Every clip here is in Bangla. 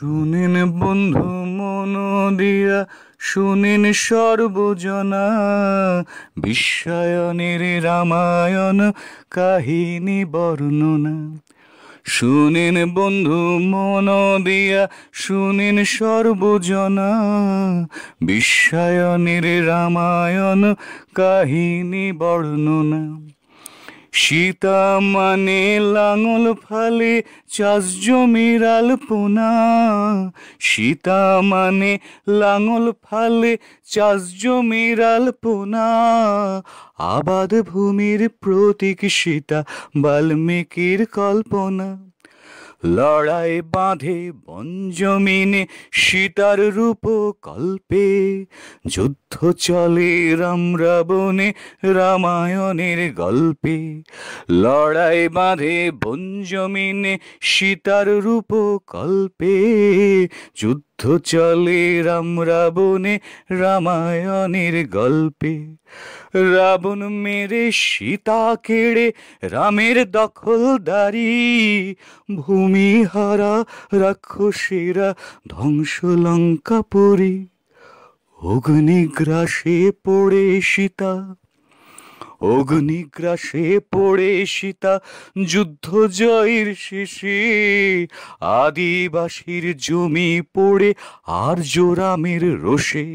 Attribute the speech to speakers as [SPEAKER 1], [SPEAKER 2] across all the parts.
[SPEAKER 1] শুনেন বন্ধু মন দিয়া শুনেন সর্বজনা বিশ্বায়নের রামায়ণ কাহিনী বর্ণনা শুনেন বন্ধু মন দিয়া শুনেন সর্বজনা বিশ্বায়নের রামায়ণ কাহিনী বর্ণনা সীতা মানে লাঙল ফালে চাষ জমির আলপনা সীতা মানে লাঙল ফালে চাষ জমির আলপনা আবাদ ভূমির প্রতীক সীতা বাল্মীকির কল্পনা লড়াই বাঁধে বঞ্জমিনে সীতার রূপ কল্পে যুদ্ধ চলে রাম রাবণে রামায়ণের গল্পে লড়াই বাঁধে বঞ্জমিনে সীতার রূপ কল্পে যুদ্ধ চলে রাম রাবণে রামায়ণের গল্পে রাবণ মেরে সীতা কেড়ে রামের দখলদারি ভূমি তুমি হারা রাক্ষসেরা ধ্বংস লঙ্কা পরি অগ্নিগ্রাসে পড়ে সীতা অগ্নিগ্রাসে পড়ে সীতা যুদ্ধ জয়ের শেষে আদিবাসীর জমি পড়ে জোরামের রোষে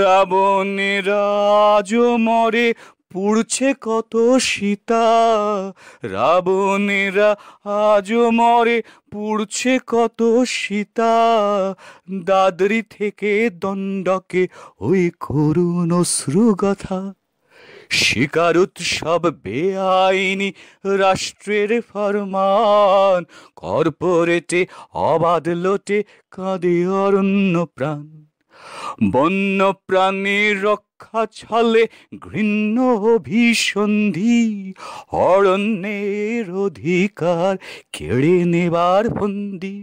[SPEAKER 1] রাবণের রাজ মরে পুড়ছে কত সীতা রাবণেরা আজও মরে পুড়ছে কত সীতা দাদরি থেকে দণ্ডকে ওই করুণ কথা শিকার উৎসব বেআইনি রাষ্ট্রের ফরমান কর্পোরেটে অবাধ লোটে কাঁদে অরণ্য প্রাণ বন্য প্রাণীর রক্ত রক্ষা ছলে ঘৃণ্য অভিসন্ধি অরণ্যের অধিকার কেড়ে নেবার ফন্দি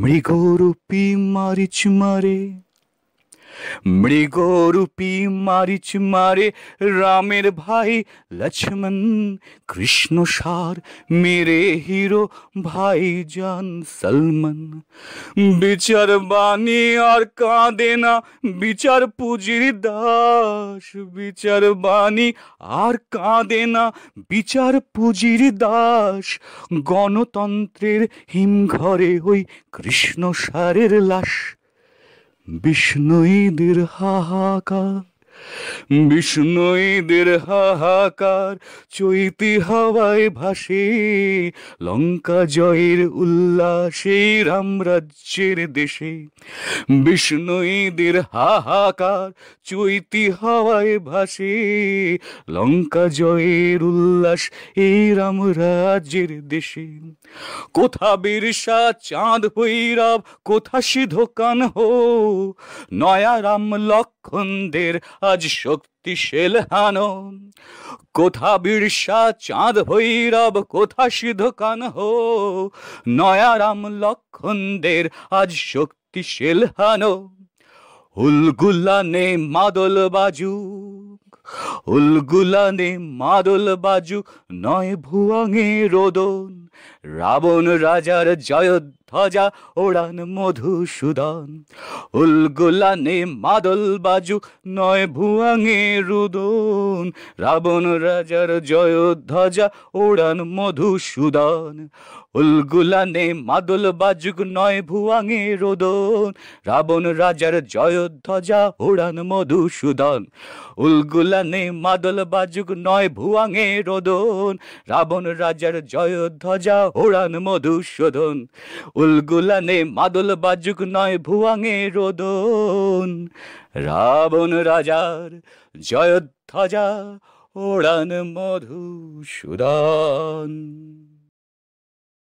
[SPEAKER 1] মৃগরূপী মারিচ মারে মৃগরূপী মারিচ মারে রামের ভাই লক্ষ্মণ কৃষ্ণ সার মেরে হিরো ভাই জান সলমন বিচার বাণী আর কাঁদে না বিচার পুজির দাস বিচার বাণী আর কাঁদে না বিচার পুজির দাস গণতন্ত্রের হিমঘরে ওই কৃষ্ণ সারের লাশ विष्णु दीर्हाकार বিষ্ণুদের হাহাকার চৈতি হাওয়ায় ভাসে লঙ্কা জয়ের উল্লাসে রামরাজ্যের দেশে বিষ্ণুদের হাহাকার চৈতি হাওয়ায় ভাসে লঙ্কা জয়ের উল্লাস এই রামরাজ্যের দেশে কোথা বিরসা চাঁদ হইরাব কোথা সিধকান হো নয়া রাম লক্ষণদের আজ শেল হানো কোথা বিরসা চাঁদ ভৈরব কোথা সিদ্ধ কানহ নয়ারাম লক্ষণদের আজ শক্তি শক্তিশীল হুলগুলা উলগুলানে মাদল বাজু উলগুলানে মাদল বাজু নয় ভুয়াঙে রোদন রাবণ রাজার জয়ধ্বজা ওড়ান মধুসূদন উলগুলানে মাদল বাজু নয় ভুয়াঙে রুদন রাবণ রাজার জয়ধ্বজা ওড়ান মধুসূদন উলগুলানে মাদল বাজুক নয় ভুয়াঙে রোদন রাবণ রাজার জয়ধ্বজা ওড়ান মধুসূদন উলগুলানে মাদল বাজুক নয় ভুয়াঙে রোদন রাবণ রাজার জয়ধ্বজা ওরান মধুসূদন উলগুলানে মাদল বাজুক নয় ভুয়াঙে রোদন রাবণ রাজার জয়ধ্বজা ওড়ান মধুসূদন